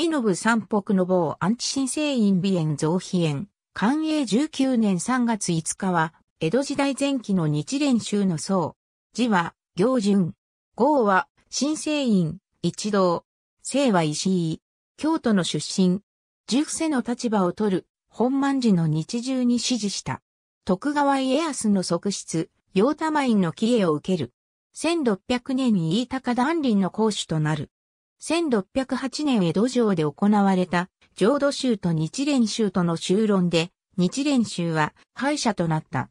身延三北の某アンチ新生院鼻炎増肥炎。寛永19年3月5日は、江戸時代前期の日蓮宗の僧。字は、行順。号は、新生院、一同。姓は石井。京都の出身。十世の立場を取る、本万寺の日中に指示した。徳川家康の側室、陽玉院の帰依を受ける。1600年に飯高断林の公主となる。1608年江戸城で行われた浄土宗と日蓮宗との修論で、日蓮宗は敗者となった。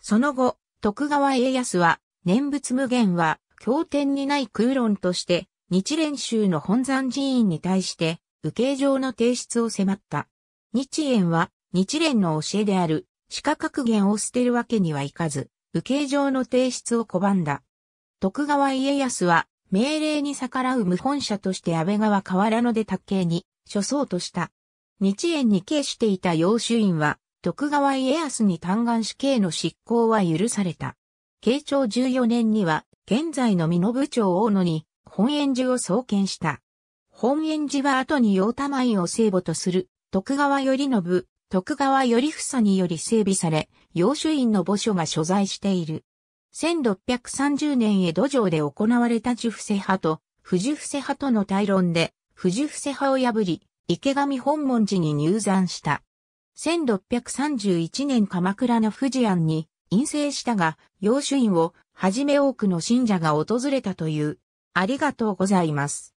その後、徳川家康は、念仏無限は、経典にない空論として、日蓮宗の本山寺院に対して、受刑状の提出を迫った。日蓮は、日蓮の教えである、歯科格言を捨てるわけにはいかず、受刑状の提出を拒んだ。徳川家康は、命令に逆らう無本者として安倍川河原の出卓系に処そうとした。日円に刑していた養主院は、徳川家康に嘆願死刑の執行は許された。慶長14年には、現在の美濃部長大野に、本園寺を創建した。本園寺は後に陽玉院を聖母とする、徳川頼信、徳川頼房により整備され、養主院の墓所が所在している。1630年江戸城で行われた樹伏派と、藤伏派との対論で、藤伏派を破り、池上本門寺に入山した。1631年鎌倉の富士庵に陰性したが、養主院をはじめ多くの信者が訪れたという。ありがとうございます。